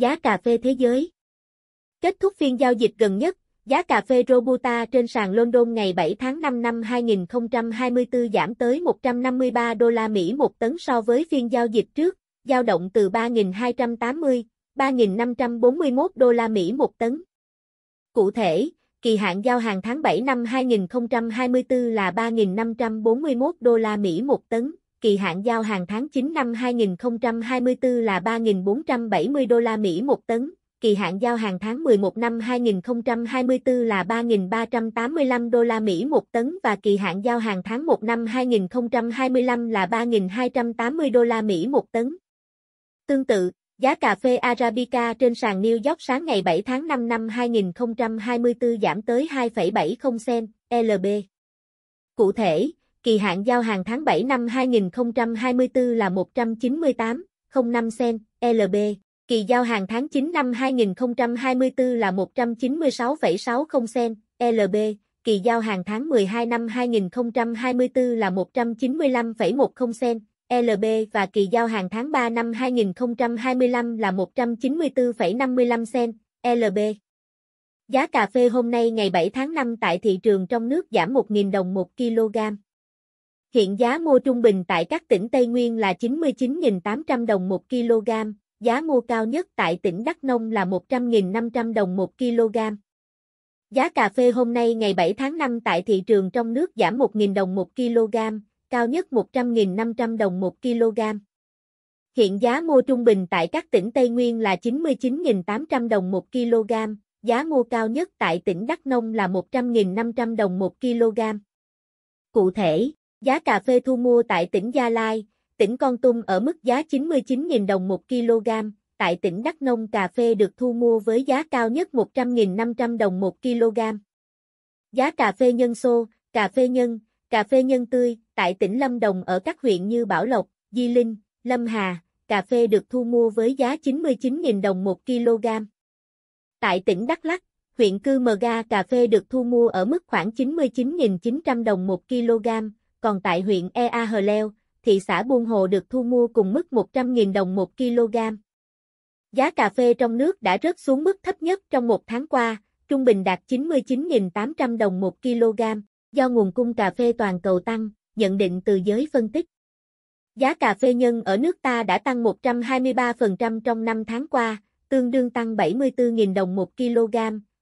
Giá cà phê thế giới Kết thúc phiên giao dịch gần nhất, giá cà phê Robusta trên sàn London ngày 7 tháng 5 năm 2024 giảm tới 153 đô la Mỹ một tấn so với phiên giao dịch trước, dao động từ 3.280, 3.541 đô la Mỹ một tấn. Cụ thể, kỳ hạn giao hàng tháng 7 năm 2024 là 3.541 đô la Mỹ một tấn, kỳ hạn giao hàng tháng 9 năm 2024 là 3.470 đô la Mỹ một tấn, kỳ hạn giao hàng tháng 11 năm 2024 là 3.385 đô la Mỹ một tấn và kỳ hạn giao hàng tháng 1 năm 2025 là 3.280 đô la Mỹ một tấn. Tương tự, giá cà phê Arabica trên sàn New York sáng ngày 7 tháng 5 năm 2024 giảm tới 2,70 cent LB. Cụ thể, kỳ hạn giao hàng tháng 7 năm 2024 là 198,05 cent LB, kỳ giao hàng tháng 9 năm 2024 là 196,60 cent LB, kỳ giao hàng tháng 12 năm 2024 là 195,10 cent LB và kỳ giao hàng tháng 3 năm 2025 là 194,55 cent LB. Giá cà phê hôm nay ngày 7 tháng 5 tại thị trường trong nước giảm 1.000 đồng 1 kg. Hiện giá mua trung bình tại các tỉnh Tây Nguyên là 99.800 đồng 1 kg, giá mua cao nhất tại tỉnh Đắk Nông là 100.500 đồng 1 kg. Giá cà phê hôm nay ngày 7 tháng 5 tại thị trường trong nước giảm 1.000 đồng 1 kg, cao nhất 100.500 đồng 1 kg. Hiện giá mua trung bình tại các tỉnh Tây Nguyên là 99.800 đồng 1 kg, giá mua cao nhất tại tỉnh Đắk Nông là 100.500 đồng 1 kg. Cụ thể Giá cà phê thu mua tại tỉnh Gia Lai, tỉnh Con Tum ở mức giá 99.000 đồng 1 kg, tại tỉnh Đắk Nông cà phê được thu mua với giá cao nhất 100.500 đồng 1 kg. Giá cà phê nhân xô, cà phê nhân, cà phê nhân tươi, tại tỉnh Lâm Đồng ở các huyện như Bảo Lộc, Di Linh, Lâm Hà, cà phê được thu mua với giá 99.000 đồng 1 kg. Tại tỉnh Đắk Lắk, huyện Cư Mờ Ga cà phê được thu mua ở mức khoảng 99.900 đồng 1 kg, còn tại huyện Ea Hờ Leo, thị xã Buôn Hồ được thu mua cùng mức 100.000 đồng 1 kg. Giá cà phê trong nước đã rớt xuống mức thấp nhất trong một tháng qua, trung bình đạt 99.800 đồng 1 kg, do nguồn cung cà phê toàn cầu tăng, nhận định từ giới phân tích. Giá cà phê nhân ở nước ta đã tăng 123% trong năm tháng qua, tương đương tăng 74.000 đồng 1 kg,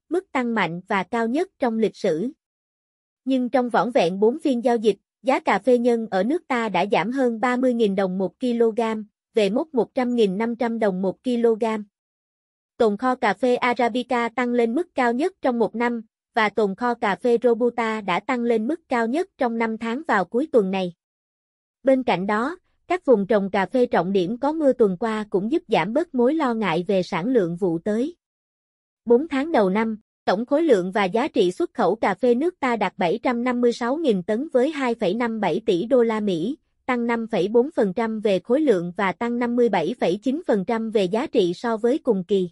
mức tăng mạnh và cao nhất trong lịch sử. Nhưng trong vỏn vẹn 4 phiên giao dịch, Giá cà phê nhân ở nước ta đã giảm hơn 30.000 đồng 1 kg, về mốc 100.500 đồng 1 kg. Tồn kho cà phê Arabica tăng lên mức cao nhất trong một năm, và tồn kho cà phê Robusta đã tăng lên mức cao nhất trong 5 tháng vào cuối tuần này. Bên cạnh đó, các vùng trồng cà phê trọng điểm có mưa tuần qua cũng giúp giảm bớt mối lo ngại về sản lượng vụ tới. 4 tháng đầu năm, Tổng khối lượng và giá trị xuất khẩu cà phê nước ta đạt 756.000 tấn với 2,57 tỷ đô la Mỹ, tăng 5,4% về khối lượng và tăng 57,9% về giá trị so với cùng kỳ.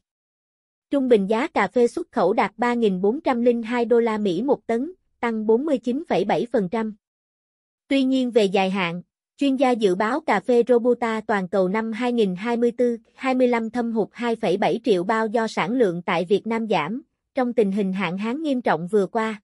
Trung bình giá cà phê xuất khẩu đạt 3.402 đô la Mỹ một tấn, tăng 49,7%. Tuy nhiên về dài hạn, chuyên gia dự báo cà phê Robusta toàn cầu năm 2024-25 thâm hụt 2,7 triệu bao do sản lượng tại Việt Nam giảm, trong tình hình hạn hán nghiêm trọng vừa qua.